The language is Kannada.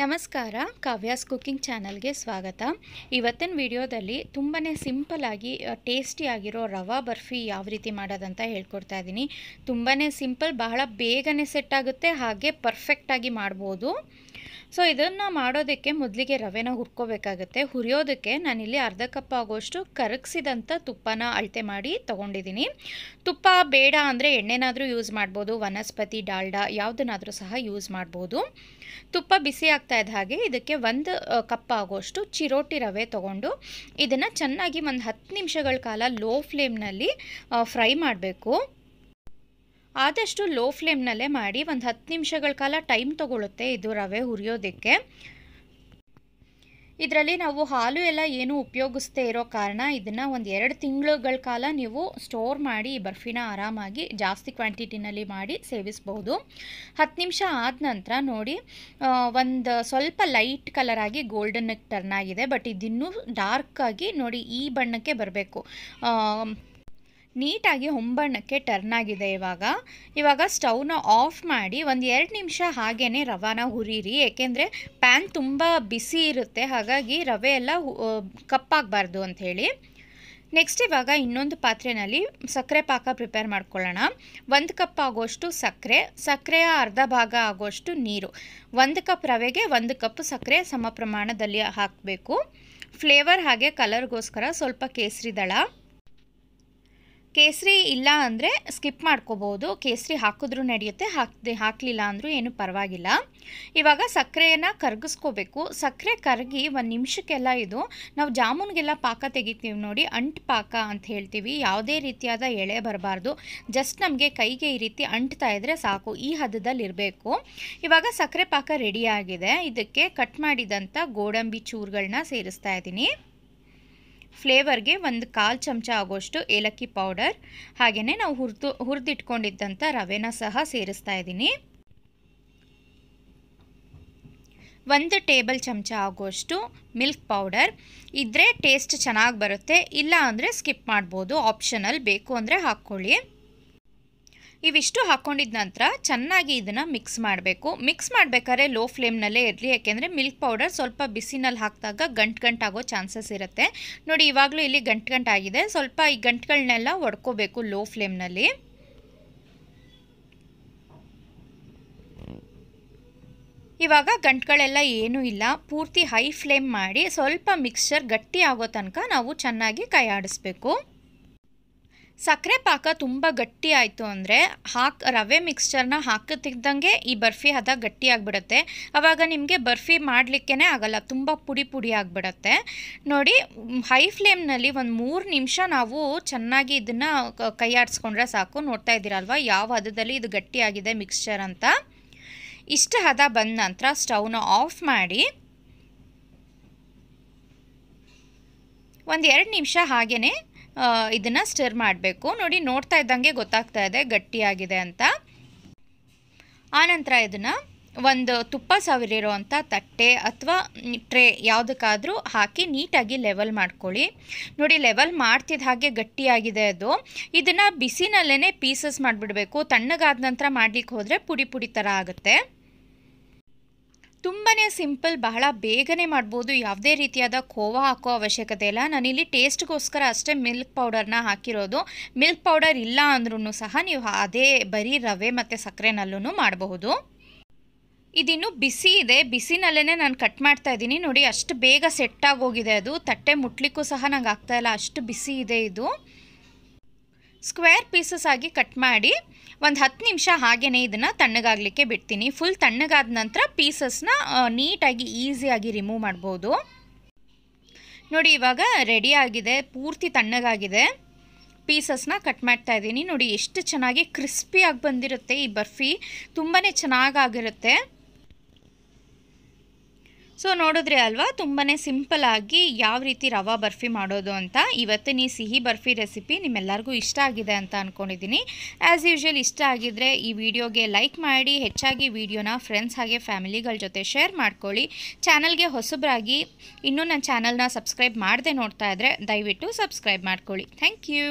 ನಮಸ್ಕಾರ ಕಾವ್ಯಾಸ್ ಕುಕ್ಕಿಂಗ್ ಚಾನಲ್ಗೆ ಸ್ವಾಗತ ಇವತ್ತಿನ ವಿಡಿಯೋದಲ್ಲಿ ತುಂಬಾ ಸಿಂಪಲಾಗಿ ಟೇಸ್ಟಿಯಾಗಿರೋ ರವಾ ಬರ್ಫಿ ಯಾವ ರೀತಿ ಮಾಡೋದಂತ ಹೇಳ್ಕೊಡ್ತಾ ಇದ್ದೀನಿ ತುಂಬಾ ಸಿಂಪಲ್ ಬಹಳ ಬೇಗನೆ ಸೆಟ್ ಆಗುತ್ತೆ ಹಾಗೆ ಪರ್ಫೆಕ್ಟಾಗಿ ಮಾಡ್ಬೋದು ಸೊ ಇದನ್ನು ಮಾಡೋದಕ್ಕೆ ಮೊದಲಿಗೆ ರವೆನ ಹುರ್ಕೋಬೇಕಾಗುತ್ತೆ ಹುರಿಯೋದಕ್ಕೆ ನಾನಿಲ್ಲಿ ಅರ್ಧ ಕಪ್ ಆಗೋಷ್ಟು ಕರಗಿಸಿದಂಥ ತುಪ್ಪನ ಅಳತೆ ಮಾಡಿ ತೊಗೊಂಡಿದ್ದೀನಿ ತುಪ್ಪ ಬೇಡ ಅಂದರೆ ಎಣ್ಣೆನಾದರೂ ಯೂಸ್ ಮಾಡ್ಬೋದು ವನಸ್ಪತಿ ಡಾಲ್ಡಾ ಯಾವುದನ್ನಾದರೂ ಸಹ ಯೂಸ್ ಮಾಡ್ಬೋದು ತುಪ್ಪ ಬಿಸಿ ಆಗ್ತಾ ಇದ್ದ ಹಾಗೆ ಇದಕ್ಕೆ ಒಂದು ಕಪ್ ಆಗೋಷ್ಟು ಚಿರೋಟಿ ರವೆ ತಗೊಂಡು ಇದನ್ನು ಚೆನ್ನಾಗಿ ಒಂದು ಹತ್ತು ನಿಮಿಷಗಳ ಕಾಲ ಲೋ ಫ್ಲೇಮ್ನಲ್ಲಿ ಫ್ರೈ ಮಾಡಬೇಕು ಆದಷ್ಟು ಲೋ ಫ್ಲೇಮ್ನಲ್ಲೇ ಮಾಡಿ ಒಂದು ಹತ್ತು ನಿಮಿಷಗಳ ಕಾಲ ಟೈಮ್ ತೊಗೊಳುತ್ತೆ ಇದು ರವೆ ಹುರಿಯೋದಕ್ಕೆ ಇದರಲ್ಲಿ ನಾವು ಹಾಲು ಎಲ್ಲ ಏನು ಉಪಯೋಗಿಸ್ತೇ ಇರೋ ಕಾರಣ ಇದನ್ನು ಒಂದು ಎರಡು ತಿಂಗಳುಗಳ ಕಾಲ ನೀವು ಸ್ಟೋರ್ ಮಾಡಿ ಬರ್ಫಿನ ಆರಾಮಾಗಿ ಜಾಸ್ತಿ ಕ್ವಾಂಟಿಟಿನಲ್ಲಿ ಮಾಡಿ ಸೇವಿಸ್ಬೋದು ಹತ್ತು ನಿಮಿಷ ಆದ ನಂತರ ನೋಡಿ ಒಂದು ಸ್ವಲ್ಪ ಲೈಟ್ ಕಲರಾಗಿ ಗೋಲ್ಡನ್ಗೆ ಟರ್ನ್ ಆಗಿದೆ ಬಟ್ ಇದಿನ್ನೂ ಆಗಿ ನೋಡಿ ಈ ಬಣ್ಣಕ್ಕೆ ಬರಬೇಕು ನೀಟಾಗಿ ಹೊಂಬಣ್ಣಕ್ಕೆ ಟರ್ನ್ ಆಗಿದೆ ಇವಾಗ ಇವಾಗ ಸ್ಟವ್ನ ಆಫ್ ಮಾಡಿ ಒಂದು ಎರಡು ನಿಮಿಷ ಹಾಗೇ ರವಾನ ಹುರಿರಿ ಏಕೆಂದರೆ ಪ್ಯಾನ್ ತುಂಬ ಬಿಸಿ ಇರುತ್ತೆ ಹಾಗಾಗಿ ರವೆ ಎಲ್ಲ ಕಪ್ಪಾಗಬಾರ್ದು ಅಂಥೇಳಿ ನೆಕ್ಸ್ಟ್ ಇವಾಗ ಇನ್ನೊಂದು ಪಾತ್ರೆಯಲ್ಲಿ ಸಕ್ಕರೆ ಪಾಕ ಪ್ರಿಪೇರ್ ಮಾಡ್ಕೊಳ್ಳೋಣ ಒಂದು ಕಪ್ ಆಗೋಷ್ಟು ಸಕ್ಕರೆ ಸಕ್ಕರೆಯ ಅರ್ಧ ಭಾಗ ಆಗೋಷ್ಟು ನೀರು ಒಂದು ಕಪ್ ರವೆಗೆ ಒಂದು ಕಪ್ ಸಕ್ಕರೆ ಸಮ ಪ್ರಮಾಣದಲ್ಲಿ ಹಾಕಬೇಕು ಫ್ಲೇವರ್ ಹಾಗೆ ಕಲರ್ಗೋಸ್ಕರ ಸ್ವಲ್ಪ ಕೇಸರಿ ದಳ ಕೇಸರಿ ಇಲ್ಲ ಅಂದರೆ ಸ್ಕಿಪ್ ಮಾಡ್ಕೋಬೋದು ಕೇಸರಿ ಹಾಕಿದ್ರೂ ನಡೆಯುತ್ತೆ ಹಾಕ್ದೆ ಹಾಕಲಿಲ್ಲ ಅಂದರೂ ಏನು ಪರವಾಗಿಲ್ಲ ಇವಾಗ ಸಕ್ಕರೆಯನ್ನು ಕರಗಿಸ್ಕೋಬೇಕು ಸಕ್ಕರೆ ಕರಗಿ ಒಂದು ನಿಮಿಷಕ್ಕೆಲ್ಲ ಇದು ನಾವು ಜಾಮೂನ್ಗೆಲ್ಲ ಪಾಕ ತೆಗಿತೀವಿ ನೋಡಿ ಅಂಟು ಪಾಕ ಅಂತ ಹೇಳ್ತೀವಿ ಯಾವುದೇ ರೀತಿಯಾದ ಎಳೆ ಬರಬಾರ್ದು ಜಸ್ಟ್ ನಮಗೆ ಕೈಗೆ ಈ ರೀತಿ ಅಂಟ್ತಾ ಇದ್ದರೆ ಸಾಕು ಈ ಹದದಲ್ಲಿ ಇರಬೇಕು ಇವಾಗ ಸಕ್ಕರೆ ಪಾಕ ರೆಡಿಯಾಗಿದೆ ಇದಕ್ಕೆ ಕಟ್ ಮಾಡಿದಂಥ ಗೋಡಂಬಿ ಚೂರುಗಳನ್ನ ಸೇರಿಸ್ತಾ ಇದ್ದೀನಿ ಫ್ಲೇವರ್ಗೆ ಒಂದು ಕಾಲು ಚಮಚ ಆಗೋಷ್ಟು ಏಲಕ್ಕಿ ಪೌಡರ್ ಹಾಗೆಯೇ ನಾವು ಹುರಿದು ಹುರಿದಿಟ್ಕೊಂಡಿದ್ದಂಥ ರವೆನ ಸಹ ಸೇರಿಸ್ತಾ ಇದ್ದೀನಿ ಒಂದು ಟೇಬಲ್ ಚಮಚ ಆಗೋಷ್ಟು ಮಿಲ್ಕ್ ಪೌಡರ್ ಇದ್ದರೆ ಟೇಸ್ಟ್ ಚೆನ್ನಾಗಿ ಬರುತ್ತೆ ಇಲ್ಲ ಅಂದರೆ ಸ್ಕಿಪ್ ಮಾಡ್ಬೋದು ಆಪ್ಷನಲ್ ಬೇಕು ಅಂದರೆ ಹಾಕ್ಕೊಳ್ಳಿ ಇವಿಷ್ಟು ಹಾಕ್ಕೊಂಡಿದ ನಂತರ ಚೆನ್ನಾಗಿ ಇದನ್ನು ಮಿಕ್ಸ್ ಮಾಡಬೇಕು ಮಿಕ್ಸ್ ಮಾಡಬೇಕಾದ್ರೆ ಲೋ ಫ್ಲೇಮ್ನಲ್ಲೇ ಇರಲಿ ಯಾಕೆಂದರೆ ಮಿಲ್ಕ್ ಪೌಡರ್ ಸ್ವಲ್ಪ ಬಿಸಿನಲ್ಲಿ ಹಾಕಿದಾಗ ಗಂಟು ಗಂಟಾಗೋ ಚಾನ್ಸಸ್ ಇರುತ್ತೆ ನೋಡಿ ಇವಾಗಲೂ ಇಲ್ಲಿ ಗಂಟು ಗಂಟಾಗಿದೆ ಸ್ವಲ್ಪ ಈ ಗಂಟುಗಳನ್ನೆಲ್ಲ ಒಡ್ಕೋಬೇಕು ಲೋ ಫ್ಲೇಮ್ನಲ್ಲಿ ಇವಾಗ ಗಂಟುಗಳೆಲ್ಲ ಏನೂ ಇಲ್ಲ ಪೂರ್ತಿ ಹೈ ಫ್ಲೇಮ್ ಮಾಡಿ ಸ್ವಲ್ಪ ಮಿಕ್ಸ್ಚರ್ ಗಟ್ಟಿ ಆಗೋ ತನಕ ನಾವು ಚೆನ್ನಾಗಿ ಕೈ ಆಡಿಸ್ಬೇಕು ಸಕ್ಕರೆ ಪಾಕ ತುಂಬ ಗಟ್ಟಿ ಆಯಿತು ಅಂದರೆ ಹಾಕಿ ರವೆ ಮಿಕ್ಸ್ಚರ್ನ ಹಾಕುತ್ತಿದ್ದಂಗೆ ಈ ಬರ್ಫಿ ಹದ ಗಟ್ಟಿ ಆಗಿಬಿಡುತ್ತೆ ಆವಾಗ ನಿಮಗೆ ಬರ್ಫಿ ಮಾಡಲಿಕ್ಕೇ ಆಗಲ್ಲ ತುಂಬ ಪುಡಿ ಪುಡಿ ಆಗಿಬಿಡತ್ತೆ ನೋಡಿ ಹೈ ಫ್ಲೇಮ್ನಲ್ಲಿ ಒಂದು ಮೂರು ನಿಮಿಷ ನಾವು ಚೆನ್ನಾಗಿ ಇದನ್ನು ಕೈ ಸಾಕು ನೋಡ್ತಾ ಇದ್ದೀರಲ್ವ ಯಾವ ಹದದಲ್ಲಿ ಇದು ಗಟ್ಟಿಯಾಗಿದೆ ಮಿಕ್ಸ್ಚರ್ ಅಂತ ಇಷ್ಟು ಹದ ಬಂದ ನಂತರ ಸ್ಟವ್ನ ಆಫ್ ಮಾಡಿ ಒಂದು ಎರಡು ನಿಮಿಷ ಹಾಗೆಯೇ ಇದನ್ನು ಸ್ಟಿರ್ ಮಾಡಬೇಕು ನೋಡಿ ನೋಡ್ತಾ ಇದ್ದಂಗೆ ಗೊತ್ತಾಗ್ತಾ ಇದೆ ಗಟ್ಟಿಯಾಗಿದೆ ಅಂತ ಆನಂತರ ಇದನ್ನು ಒಂದು ತುಪ್ಪ ಸವರಿರೋವಂಥ ತಟ್ಟೆ ಅಥವಾ ಟ್ರೇ ಯಾವುದಕ್ಕಾದರೂ ಹಾಕಿ ನೀಟಾಗಿ ಲೆವೆಲ್ ಮಾಡ್ಕೊಳ್ಳಿ ನೋಡಿ ಲೆವೆಲ್ ಮಾಡ್ತಿದ್ದ ಹಾಗೆ ಗಟ್ಟಿಯಾಗಿದೆ ಅದು ಇದನ್ನು ಬಿಸಿನಲ್ಲೇ ಪೀಸಸ್ ಮಾಡಿಬಿಡಬೇಕು ತಣ್ಣಗಾದ ನಂತರ ಮಾಡಲಿಕ್ಕೆ ಹೋದರೆ ಪುಡಿ ಪುಡಿ ಥರ ಆಗುತ್ತೆ ತುಂಬನೇ ಸಿಂಪಲ್ ಬಹಳ ಬೇಗನೆ ಮಾಡ್ಬೋದು ಯಾವುದೇ ರೀತಿಯಾದ ಕೋವಾ ಹಾಕೋ ಅವಶ್ಯಕತೆ ಇಲ್ಲ ನಾನಿಲ್ಲಿ ಟೇಸ್ಟ್ಗೋಸ್ಕರ ಅಷ್ಟೇ ಮಿಲ್ಕ್ ಪೌಡರ್ನ ಹಾಕಿರೋದು ಮಿಲ್ಕ್ ಪೌಡರ್ ಇಲ್ಲ ಅಂದ್ರೂ ಸಹ ನೀವು ಅದೇ ಬರೀ ರವೆ ಮತ್ತು ಸಕ್ಕರೆನಲ್ಲೂ ಮಾಡಬಹುದು ಇದಿನ್ನು ಬಿಸಿ ಇದೆ ಬಿಸಿನಲ್ಲೇ ನಾನು ಕಟ್ ಮಾಡ್ತಾ ಇದ್ದೀನಿ ನೋಡಿ ಅಷ್ಟು ಬೇಗ ಸೆಟ್ಟಾಗೋಗಿದೆ ಅದು ತಟ್ಟೆ ಮುಟ್ಲಿಕ್ಕೂ ಸಹ ನಂಗೆ ಆಗ್ತಾಯಿಲ್ಲ ಅಷ್ಟು ಬಿಸಿ ಇದೆ ಇದು ಸ್ಕ್ವೇರ್ ಪೀಸಸ್ ಆಗಿ ಕಟ್ ಮಾಡಿ ಒಂದು ಹತ್ತು ನಿಮಿಷ ಹಾಗೆಯೇ ಇದನ್ನು ತಣ್ಣಗಾಗಲಿಕ್ಕೆ ಬಿಡ್ತೀನಿ ಫುಲ್ ತಣ್ಣಗಾದ ನಂತರ ಪೀಸಸ್ನ ನೀಟಾಗಿ ಈಸಿಯಾಗಿ ರಿಮೂವ್ ಮಾಡ್ಬೋದು ನೋಡಿ ಇವಾಗ ರೆಡಿ ಆಗಿದೆ ಪೂರ್ತಿ ತಣ್ಣಗಾಗಿದೆ ಪೀಸಸ್ನ ಕಟ್ ಮಾಡ್ತಾ ಇದ್ದೀನಿ ನೋಡಿ ಎಷ್ಟು ಚೆನ್ನಾಗಿ ಕ್ರಿಸ್ಪಿಯಾಗಿ ಬಂದಿರುತ್ತೆ ಈ ಬರ್ಫಿ ತುಂಬಾ ಚೆನ್ನಾಗಿರುತ್ತೆ ಸೊ ನೋಡಿದ್ರೆ ಅಲ್ವಾ ತುಂಬಾ ಆಗಿ ಯಾವ ರೀತಿ ರವಾ ಬರ್ಫಿ ಮಾಡೋದು ಅಂತ ಇವತ್ತಿನ ಈ ಸಿಹಿ ಬರ್ಫಿ ರೆಸಿಪಿ ನಿಮ್ಮೆಲ್ಲರಿಗೂ ಇಷ್ಟ ಆಗಿದೆ ಅಂತ ಅಂದ್ಕೊಂಡಿದ್ದೀನಿ ಆ್ಯಸ್ ಯೂಶ್ವಲ್ ಇಷ್ಟ ಆಗಿದ್ದರೆ ಈ ವಿಡಿಯೋಗೆ ಲೈಕ್ ಮಾಡಿ ಹೆಚ್ಚಾಗಿ ವಿಡಿಯೋನ ಫ್ರೆಂಡ್ಸ್ ಹಾಗೆ ಫ್ಯಾಮಿಲಿಗಳ ಜೊತೆ ಶೇರ್ ಮಾಡ್ಕೊಳ್ಳಿ ಚಾನಲ್ಗೆ ಹೊಸಬರಾಗಿ ಇನ್ನೂ ನನ್ನ ಚಾನಲ್ನ ಸಬ್ಸ್ಕ್ರೈಬ್ ಮಾಡದೆ ನೋಡ್ತಾ ಇದ್ದರೆ ದಯವಿಟ್ಟು ಸಬ್ಸ್ಕ್ರೈಬ್ ಮಾಡ್ಕೊಳ್ಳಿ ಥ್ಯಾಂಕ್ ಯು